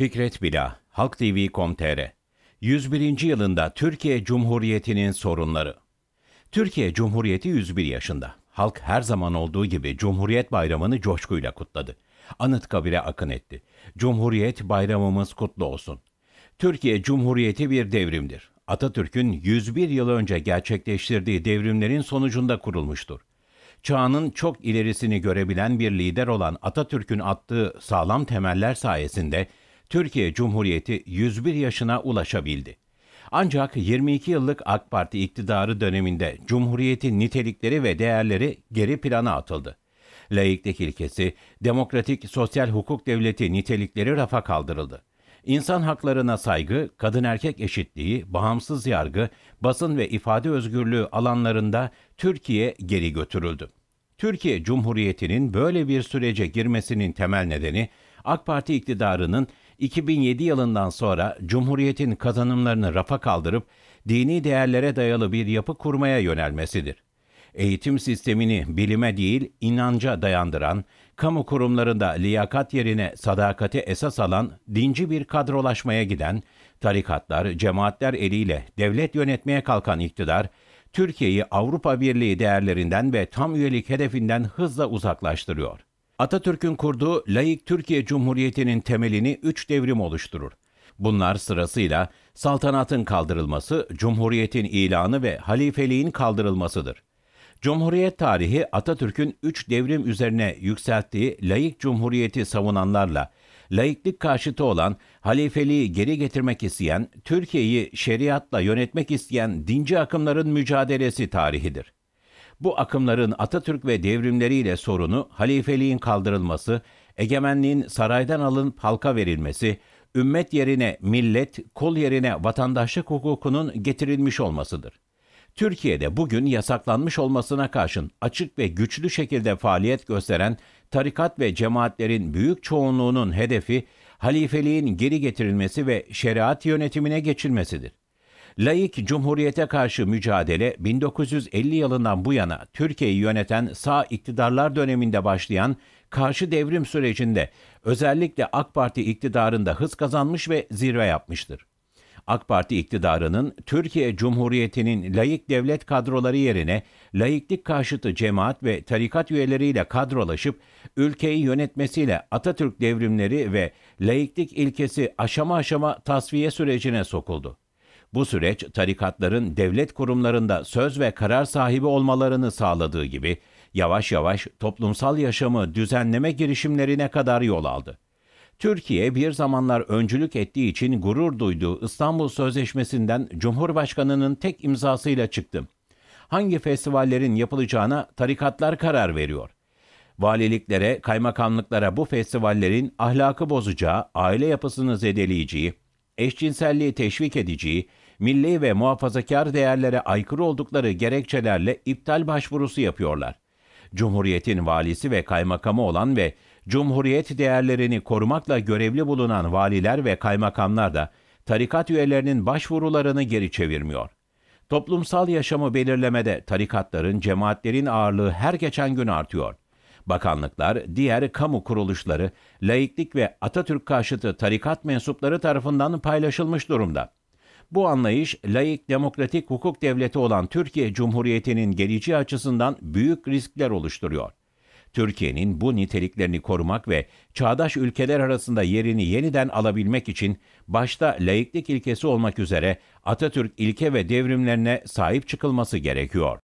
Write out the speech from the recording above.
Fikret Bila, Halk TV.com.tr 101. yılında Türkiye Cumhuriyeti'nin sorunları Türkiye Cumhuriyeti 101 yaşında. Halk her zaman olduğu gibi Cumhuriyet Bayramı'nı coşkuyla kutladı. Anıtkabir'e akın etti. Cumhuriyet Bayramımız kutlu olsun. Türkiye Cumhuriyeti bir devrimdir. Atatürk'ün 101 yıl önce gerçekleştirdiği devrimlerin sonucunda kurulmuştur. Çağının çok ilerisini görebilen bir lider olan Atatürk'ün attığı sağlam temeller sayesinde Türkiye Cumhuriyeti 101 yaşına ulaşabildi. Ancak 22 yıllık AK Parti iktidarı döneminde Cumhuriyet'in nitelikleri ve değerleri geri plana atıldı. Layıklık ilkesi, demokratik sosyal hukuk devleti nitelikleri rafa kaldırıldı. İnsan haklarına saygı, kadın erkek eşitliği, bağımsız yargı, basın ve ifade özgürlüğü alanlarında Türkiye geri götürüldü. Türkiye Cumhuriyeti'nin böyle bir sürece girmesinin temel nedeni AK Parti iktidarının 2007 yılından sonra Cumhuriyet'in kazanımlarını rafa kaldırıp dini değerlere dayalı bir yapı kurmaya yönelmesidir. Eğitim sistemini bilime değil inanca dayandıran, kamu kurumlarında liyakat yerine sadakati esas alan dinci bir kadrolaşmaya giden, tarikatlar, cemaatler eliyle devlet yönetmeye kalkan iktidar, Türkiye'yi Avrupa Birliği değerlerinden ve tam üyelik hedefinden hızla uzaklaştırıyor. Atatürk'ün kurduğu laik Türkiye Cumhuriyeti'nin temelini üç devrim oluşturur. Bunlar sırasıyla saltanatın kaldırılması, cumhuriyetin ilanı ve halifeliğin kaldırılmasıdır. Cumhuriyet tarihi Atatürk'ün üç devrim üzerine yükselttiği laik cumhuriyeti savunanlarla, laiklik karşıtı olan, halifeliği geri getirmek isteyen, Türkiye'yi şeriatla yönetmek isteyen dinci akımların mücadelesi tarihidir. Bu akımların Atatürk ve devrimleriyle sorunu halifeliğin kaldırılması, egemenliğin saraydan alınıp halka verilmesi, ümmet yerine millet, kul yerine vatandaşlık hukukunun getirilmiş olmasıdır. Türkiye'de bugün yasaklanmış olmasına karşın açık ve güçlü şekilde faaliyet gösteren tarikat ve cemaatlerin büyük çoğunluğunun hedefi halifeliğin geri getirilmesi ve şeriat yönetimine geçilmesidir. Laik Cumhuriyete karşı mücadele 1950 yılından bu yana Türkiye'yi yöneten sağ iktidarlar döneminde başlayan karşı devrim sürecinde özellikle AK Parti iktidarında hız kazanmış ve zirve yapmıştır. AK Parti iktidarının Türkiye Cumhuriyeti'nin laik devlet kadroları yerine laiklik karşıtı cemaat ve tarikat üyeleriyle kadrolaşıp ülkeyi yönetmesiyle Atatürk devrimleri ve laiklik ilkesi aşama aşama tasfiye sürecine sokuldu. Bu süreç tarikatların devlet kurumlarında söz ve karar sahibi olmalarını sağladığı gibi yavaş yavaş toplumsal yaşamı düzenleme girişimlerine kadar yol aldı. Türkiye bir zamanlar öncülük ettiği için gurur duyduğu İstanbul Sözleşmesi'nden Cumhurbaşkanı'nın tek imzasıyla çıktı. Hangi festivallerin yapılacağına tarikatlar karar veriyor. Valiliklere, kaymakamlıklara bu festivallerin ahlakı bozacağı, aile yapısını zedeleyeceği, eşcinselliği teşvik edici, milli ve muhafazakar değerlere aykırı oldukları gerekçelerle iptal başvurusu yapıyorlar. Cumhuriyetin valisi ve kaymakamı olan ve Cumhuriyet değerlerini korumakla görevli bulunan valiler ve kaymakamlar da tarikat üyelerinin başvurularını geri çevirmiyor. Toplumsal yaşamı belirlemede tarikatların, cemaatlerin ağırlığı her geçen gün artıyor. Bakanlıklar, diğer kamu kuruluşları, laiklik ve Atatürk karşıtı tarikat mensupları tarafından paylaşılmış durumda. Bu anlayış, layık demokratik hukuk devleti olan Türkiye Cumhuriyeti'nin geleceği açısından büyük riskler oluşturuyor. Türkiye'nin bu niteliklerini korumak ve çağdaş ülkeler arasında yerini yeniden alabilmek için başta laiklik ilkesi olmak üzere Atatürk ilke ve devrimlerine sahip çıkılması gerekiyor.